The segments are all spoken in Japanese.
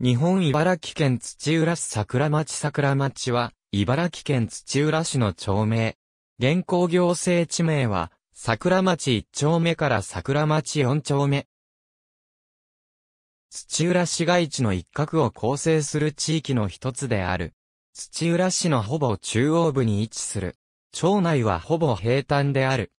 日本茨城県土浦市桜町桜町は、茨城県土浦市の町名。現行行政地名は、桜町1丁目から桜町4丁目。土浦市街地の一角を構成する地域の一つである。土浦市のほぼ中央部に位置する。町内はほぼ平坦である。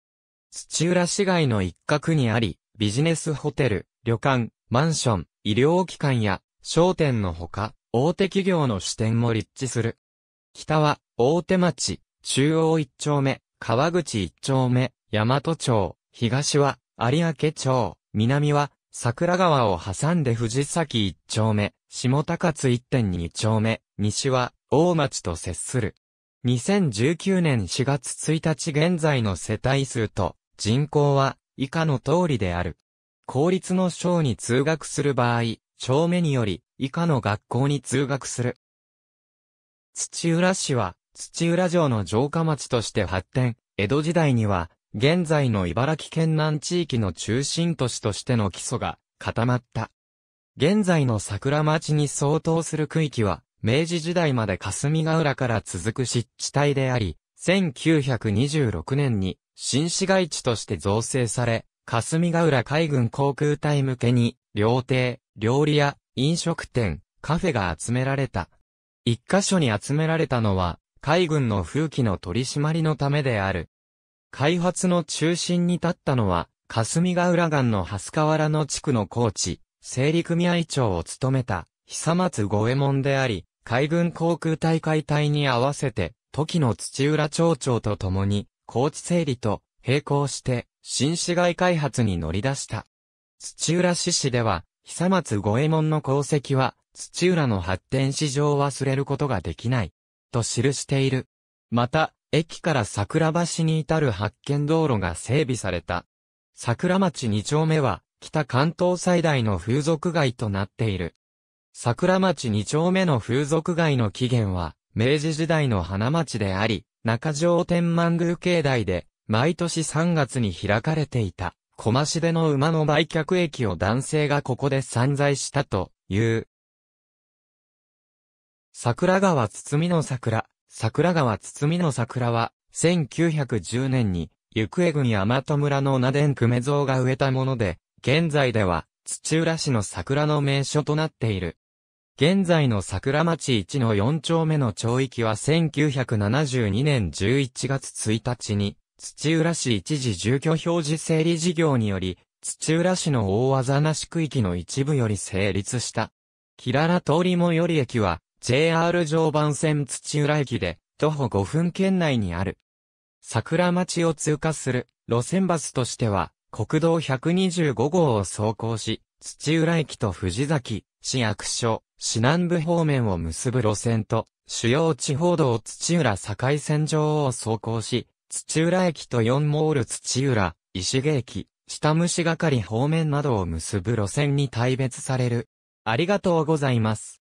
土浦市街の一角にあり、ビジネスホテル、旅館、マンション、医療機関や商店のほか、大手企業の支店も立地する。北は、大手町、中央一丁目、川口一丁目、大和町、東は、有明町、南は、桜川を挟んで藤崎一丁目、下高津1.2丁目、西は、大町と接する。2019年4月1日現在の世帯数と人口は以下の通りである。公立の省に通学する場合、正目により、以下の学校に通学する。土浦市は、土浦城の城下町として発展、江戸時代には、現在の茨城県南地域の中心都市としての基礎が固まった。現在の桜町に相当する区域は、明治時代まで霞ヶ浦から続く湿地帯であり、1926年に新市街地として造成され、霞ヶ浦海軍航空隊向けに料亭、料理屋、飲食店、カフェが集められた。一箇所に集められたのは、海軍の風紀の取り締まりのためである。開発の中心に立ったのは、霞ヶ浦岸の蓮川原の地区の高知、整理組合長を務めた、久松五右衛門であり、海軍航空大会隊に合わせて、時の土浦町長と共に、高知整理と並行して、新市街開発に乗り出した。土浦市市では、久松五右衛門の功績は、土浦の発展史上忘れることができない、と記している。また、駅から桜橋に至る発見道路が整備された。桜町2丁目は、北関東最大の風俗街となっている。桜町2丁目の風俗街の起源は、明治時代の花町であり、中条天満宮境内で、毎年3月に開かれていた。駒市での馬の売却益を男性がここで散財したという。桜川堤の桜、桜川堤の桜は、1910年に、行方郡大和村の名伝久米蔵が植えたもので、現在では、土浦市の桜の名所となっている。現在の桜町一の四丁目の町域は1972年11月1日に土浦市一時住居表示整理事業により、土浦市の大技なし区域の一部より成立した。キララ通りもより駅は、JR 常磐線土浦駅で、徒歩5分圏内にある。桜町を通過する路線バスとしては、国道125号を走行し、土浦駅と藤崎、市役所、市南部方面を結ぶ路線と、主要地方道土浦境線上を走行し、土浦駅と4モール土浦、石毛駅、下虫係方面などを結ぶ路線に大別される。ありがとうございます。